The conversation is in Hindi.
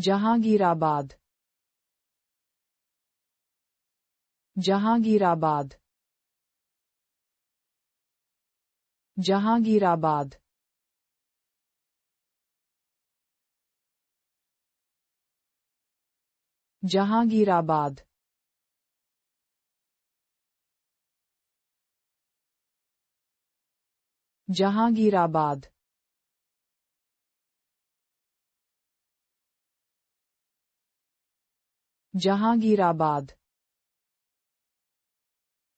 जहांगीराबाद जहांगीराबाद जहांगीराबाद जहांगीराबाद जहांगीराबाद जहांगीराबाद